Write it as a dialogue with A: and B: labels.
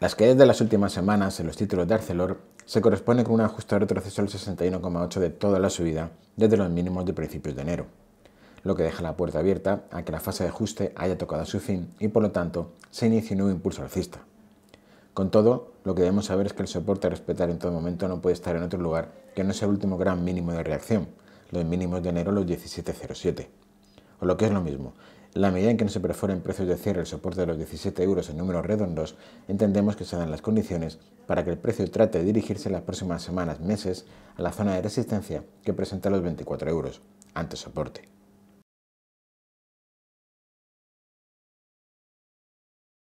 A: Las caídas de las últimas semanas en los títulos de Arcelor se corresponden con un ajuste retroceso del 61,8 de toda la subida desde los mínimos de principios de enero, lo que deja la puerta abierta a que la fase de ajuste haya tocado su fin y por lo tanto se inicie un nuevo impulso alcista. Con todo, lo que debemos saber es que el soporte a respetar en todo momento no puede estar en otro lugar que no sea el último gran mínimo de reacción, los mínimos de enero los 17.07, o lo que es lo mismo, la medida en que no se perforen precios de cierre el soporte de los 17 euros en números redondos, entendemos que se dan las condiciones para que el precio trate de dirigirse en las próximas semanas, meses, a la zona de resistencia que presenta los 24 euros, ante soporte.